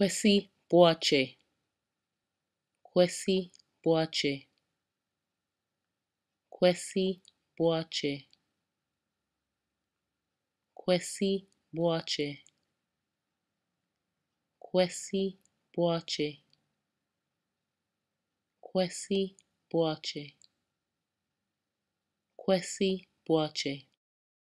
Kwesi Boache. Kwesi Boache. Kwesi Boache. Kwesi Boache. Kwesi Boache. Kwesi Boache. Kwesi Boache.